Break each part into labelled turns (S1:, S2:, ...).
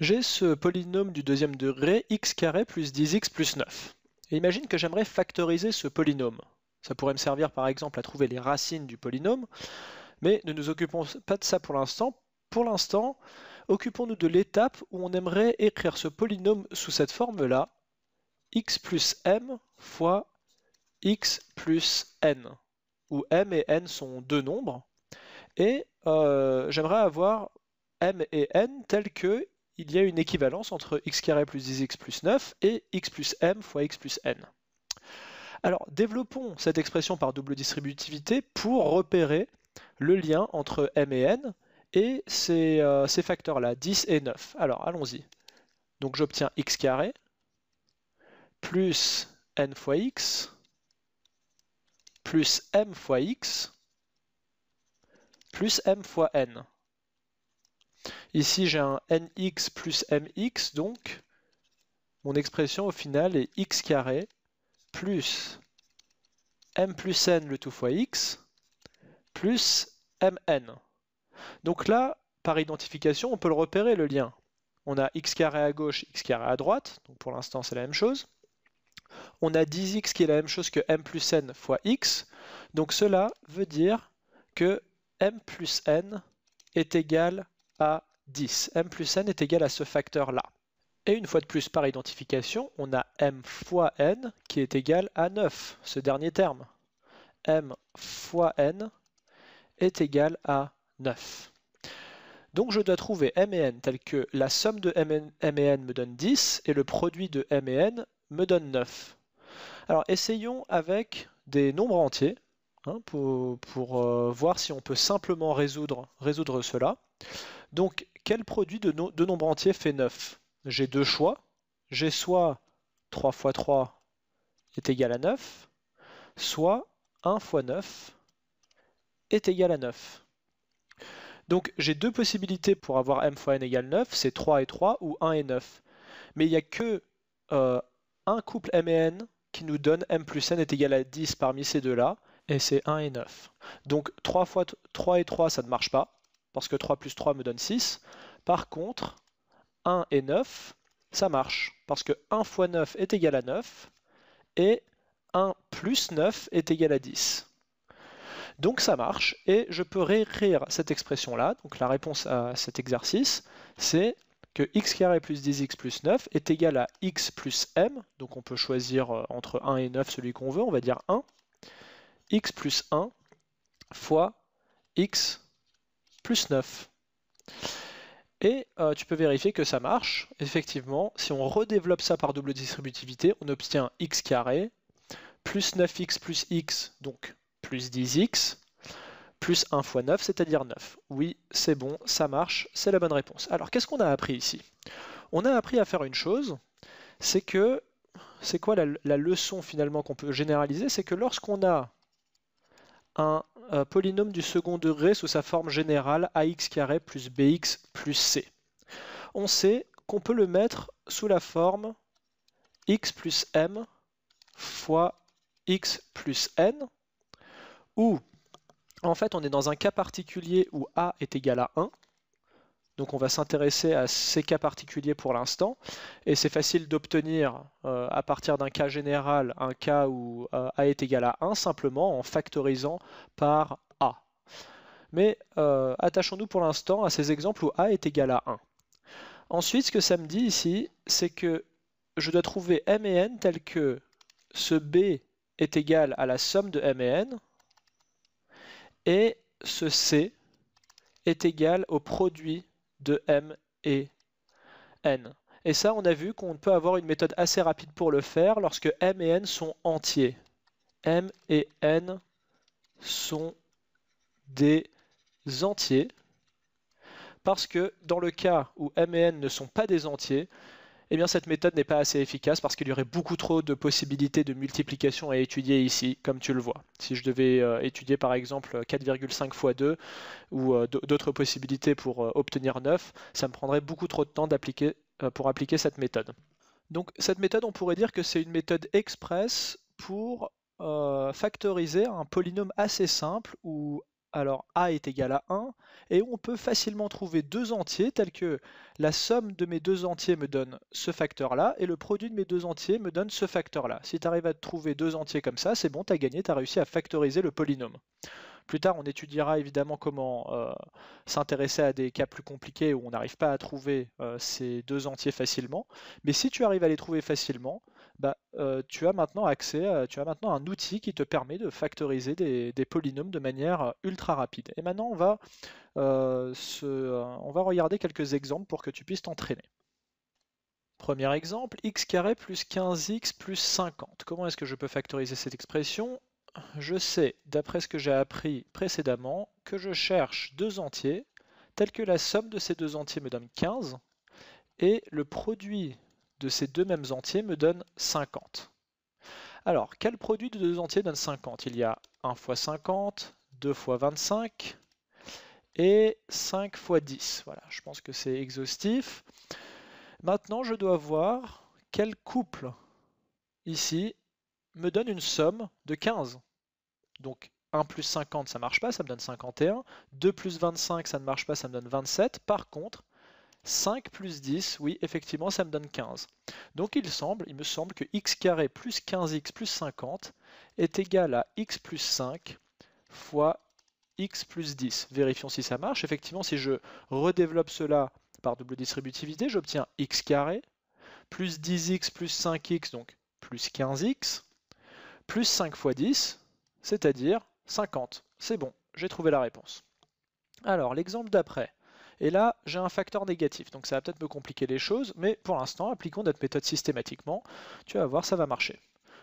S1: J'ai ce polynôme du deuxième degré x carré plus 10x plus 9. imagine que j'aimerais factoriser ce polynôme. Ça pourrait me servir par exemple à trouver les racines du polynôme, mais ne nous occupons pas de ça pour l'instant. Pour l'instant, occupons-nous de l'étape où on aimerait écrire ce polynôme sous cette forme-là, x plus m fois x plus n, où m et n sont deux nombres, et euh, j'aimerais avoir m et n tels que il y a une équivalence entre x plus 10x plus 9 et x plus m fois x plus n. Alors développons cette expression par double distributivité pour repérer le lien entre m et n et ces, euh, facteurs-là, 10 et 9. Alors allons-y. Donc j'obtiens x carré plus n fois x plus m fois x plus m fois n. Ici, j'ai un nx plus mx, donc mon expression au final est x carré plus m plus n le tout fois x plus mn. Donc là, par identification, on peut le repérer, le lien. On a x carré à gauche, x carré à droite, donc pour l'instant c'est la même chose. On a 10x qui est la même chose que m plus n fois x, donc cela veut dire que m plus n est égal à à 10. m plus n est égal à ce facteur-là. Et une fois de plus, par identification, on a m fois n qui est égal à 9, ce dernier terme. m fois n est égal à 9. Donc je dois trouver m et n tels que la somme de m et n me donne 10 et le produit de m et n me donne 9. Alors essayons avec des nombres entiers hein, pour, euh, voir si on peut simplement résoudre cela. Donc, quel produit de, de nombre entier fait 9 J'ai deux choix. J'ai soit 3 fois 3 est égal à 9, soit 1 fois 9 est égal à 9. Donc j'ai deux possibilités pour avoir m fois n égale 9, c'est 3 et 3 ou 1 et 9. Mais il n'y a que euh, un couple m et n qui nous donne m plus n est égal à 10 parmi ces deux-là, et c'est 1 et 9. Donc 3 fois 3 et 3, ça ne marche pas parce que 3 plus 3 me donne 6. Par contre, 1 et 9, ça marche, parce que 1 fois 9 est égal à 9, et 1 plus 9 est égal à 10. Donc ça marche, et je peux réécrire cette expression-là, donc la réponse à cet exercice, c'est que x carré plus 10x plus 9 est égal à x plus m, donc on peut choisir euh, entre 1 et 9 celui qu'on veut, on va dire 1, x plus 1 fois x plus 9. Et euh, tu peux vérifier que ça marche. Effectivement, si on redéveloppe ça par double distributivité, on obtient x carré plus 9x plus x, donc plus 10x, plus 1 fois 9, c'est-à-dire 9. Oui, c'est bon, ça marche, c'est la bonne réponse. Alors, qu'est-ce qu'on a appris ici On a appris à faire une chose, c'est que, c'est quoi la leçon finalement qu'on peut généraliser C'est que lorsqu'on a un euh, polynôme du second degré sous sa forme générale ax plus bx plus c. On sait qu'on peut le mettre sous la forme x plus m fois x plus n, où en fait on est dans un cas particulier où a est égal à 1, donc on va s'intéresser à ces cas particuliers pour l'instant. Et c'est facile d'obtenir euh, à partir d'un cas général un cas où euh, a est égal à 1 simplement en factorisant par a. Mais euh, attachons-nous pour l'instant à ces exemples où a est égal à 1. Ensuite, ce que ça me dit ici, c'est que je dois trouver m et n tels que ce b est égal à la somme de m et n et ce c est égal au produit de M et N. Et ça, on a vu qu'on peut avoir une méthode assez rapide pour le faire lorsque M et N sont entiers. M et N sont des entiers parce que dans le cas où M et N ne sont pas des entiers, eh bien cette méthode n'est pas assez efficace parce qu'il y aurait beaucoup trop de possibilités de multiplication à étudier ici, comme tu le vois. Si je devais euh, étudier par exemple 4,5 fois 2 ou euh, d'autres possibilités pour euh, obtenir 9, ça me prendrait beaucoup trop de temps pour appliquer cette méthode. Donc cette méthode, on pourrait dire que c'est une méthode express pour factoriser un polynôme assez simple ou alors a est égal à 1, et on peut facilement trouver deux entiers tels que la somme de mes deux entiers me donne ce facteur-là, et le produit de mes deux entiers me donne ce facteur-là. Si tu arrives à trouver deux entiers comme ça, c'est bon, tu as gagné, tu as réussi à factoriser le polynôme. Plus tard, on étudiera évidemment comment euh, s'intéresser à des cas plus compliqués où on n'arrive pas à trouver euh, ces deux entiers facilement, mais si tu arrives à les trouver facilement, bah, euh, tu as maintenant accès, tu as maintenant un outil qui te permet de factoriser des, polynômes de manière ultra rapide. Et maintenant, on va, euh, euh, on va regarder quelques exemples pour que tu puisses t'entraîner. Premier exemple, x carré plus 15x plus 50. Comment est-ce que je peux factoriser cette expression Je sais, d'après ce que j'ai appris précédemment, que je cherche deux entiers tels que la somme de ces deux entiers me donne 15 et le produit de ces deux mêmes entiers me donne 50. Alors, quel produit de deux entiers donne 50 Il y a 1 fois 50, 2 fois 25 et 5 fois 10. Voilà, je pense que c'est exhaustif. Maintenant, je dois voir quel couple ici me donne une somme de 15. Donc 1 plus 50, ça marche pas, ça me donne 51. 2 plus 25, ça ne marche pas, ça me donne 27. Par contre, 5 plus 10, oui, effectivement, ça me donne 15. Donc il semble, il me semble que x carré plus 15x plus 50 est égal à x plus 5 fois x plus 10. Vérifions si ça marche. Effectivement, si je redéveloppe cela par double distributivité, j'obtiens x carré plus 10x plus 5x, donc plus 15x, plus 5 fois 10, c'est-à-dire 50. C'est bon, j'ai trouvé la réponse. Alors, l'exemple d'après. Et là, j'ai un facteur négatif, donc ça va peut-être me compliquer les choses, mais pour l'instant, appliquons notre méthode systématiquement. Tu vas voir, ça va marcher.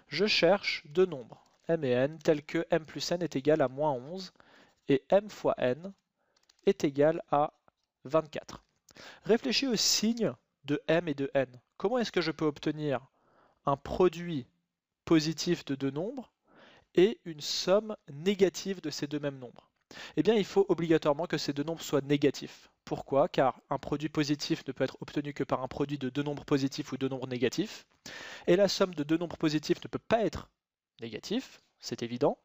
S1: Je cherche deux nombres, m et n, tels que m plus n est égal à moins 11, et m fois n est égal à 24. Réfléchis aux signes de m et de n. Comment est-ce que je peux obtenir un produit positif de deux nombres et une somme négative de ces deux mêmes nombres eh bien il faut obligatoirement que ces deux nombres soient négatifs. Pourquoi Car un produit positif ne peut être obtenu que par un produit de deux nombres positifs ou deux nombres négatifs, et la somme de deux nombres positifs ne peut pas être négatif, c'est évident.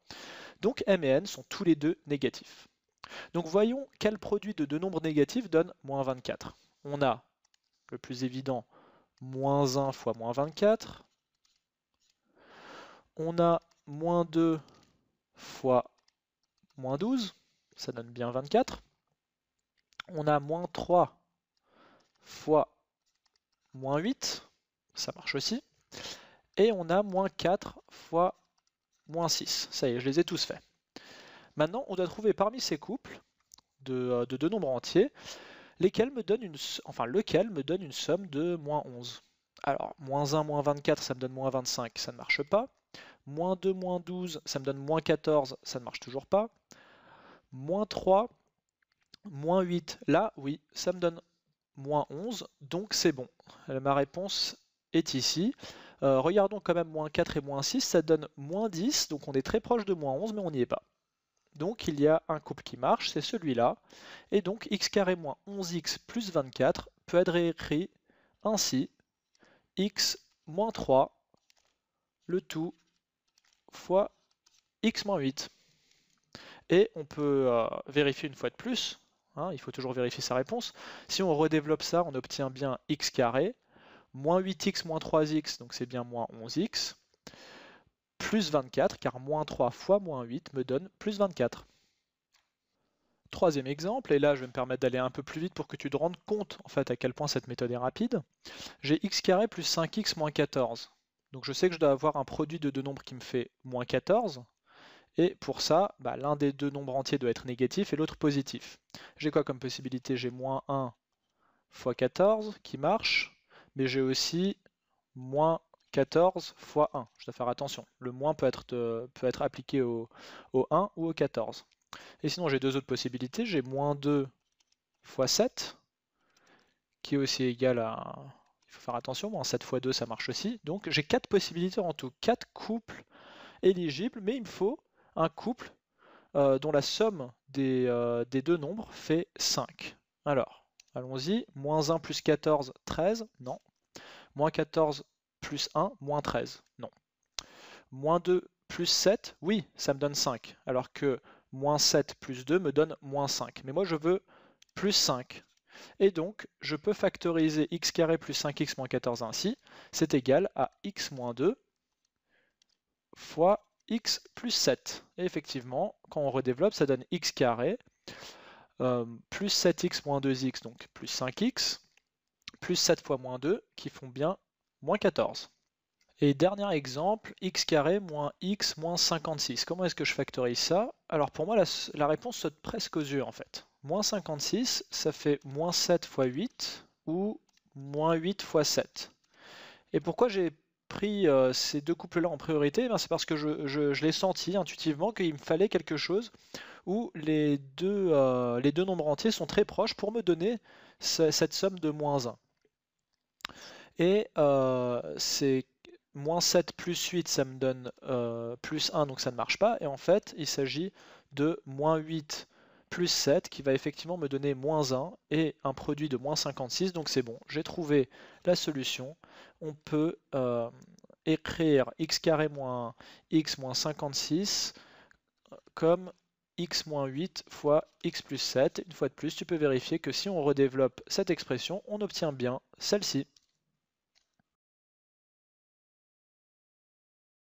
S1: Donc M et N sont tous les deux négatifs. Donc voyons quel produit de deux nombres négatifs donne moins 24. On a le plus évident, moins 1 fois moins 24. On a moins 2 fois moins 12 ça donne bien 24. On a moins 3 fois moins 8, ça marche aussi. Et on a moins 4 fois moins 6. Ça y est, je les ai tous faits. Maintenant, on doit trouver parmi ces couples de, euh, deux nombres entiers, lesquels me donnent une, enfin, lequel me donne une somme de moins 11. Alors, moins 1, moins 24, ça me donne moins 25, ça ne marche pas. Moins 2, moins 12, ça me donne moins 14, ça ne marche toujours pas moins 3, moins 8. Là, oui, ça me donne moins 11, donc c'est bon. Ma réponse est ici. Euh, regardons quand même moins 4 et moins 6, ça donne moins 10, donc on est très proche de moins 11, mais on n'y est pas. Donc il y a un couple qui marche, c'est celui-là. Et donc x carré moins 11x plus 24 peut être réécrit ainsi, x moins 3, le tout, fois x moins 8. Et on peut euh, vérifier une fois de plus, hein, il faut toujours vérifier sa réponse. Si on redéveloppe ça, on obtient bien x carré, moins 8x moins 3x, donc c'est bien moins 11x, plus 24, car moins 3 fois moins 8 me donne plus 24. Troisième exemple, et là je vais me permettre d'aller un peu plus vite pour que tu te rendes compte en fait à quel point cette méthode est rapide. J'ai x carré plus 5x moins 14. Donc je sais que je dois avoir un produit de deux nombres qui me fait moins 14, et pour ça, bah, l'un des deux nombres entiers doit être négatif et l'autre positif. J'ai quoi comme possibilité J'ai moins 1 fois 14 qui marche, mais j'ai aussi moins 14 fois 1. Je dois faire attention. Le moins peut être, euh, peut être appliqué au, 1 ou au 14. Et sinon, j'ai deux autres possibilités. J'ai moins 2 fois 7, qui est aussi égal à... Il faut faire attention, moins 7 fois 2, ça marche aussi. Donc j'ai quatre possibilités en tout, quatre couples éligibles, mais il me faut un couple euh, dont la somme des, euh, des, deux nombres fait 5. Alors, allons-y. Moins 1 plus 14, 13. Non. Moins 14 plus 1, moins 13. Non. Moins 2 plus 7, oui, ça me donne 5. Alors que moins 7 plus 2 me donne moins 5. Mais moi, je veux plus 5. Et donc, je peux factoriser x carré plus 5x moins 14 ainsi. C'est égal à x moins 2 fois x plus 7. Et effectivement, quand on redéveloppe, ça donne x carré euh, plus 7x moins 2x, donc plus 5x, plus 7 fois moins 2, qui font bien moins 14. Et dernier exemple, x carré moins x moins 56. Comment est-ce que je factorise ça Alors pour moi, la, la réponse saute presque aux yeux en fait. Moins 56, ça fait moins 7 fois 8 ou moins 8 fois 7. Et pourquoi j'ai pris euh, ces deux couples-là en priorité, eh c'est parce que je, l'ai senti intuitivement qu'il me fallait quelque chose où les deux, euh, nombres entiers sont très proches pour me donner cette somme de moins 1. Et euh, c'est moins 7 plus 8, ça me donne plus 1, donc ça ne marche pas. Et en fait, il s'agit de moins 8 plus 7 qui va effectivement me donner moins 1 et un produit de moins 56. Donc c'est bon, j'ai trouvé la solution. On peut euh, écrire x carré moins x moins 56 euh, comme x moins 8 fois x plus 7. Une fois de plus, tu peux vérifier que si on redéveloppe cette expression, on obtient bien celle-ci.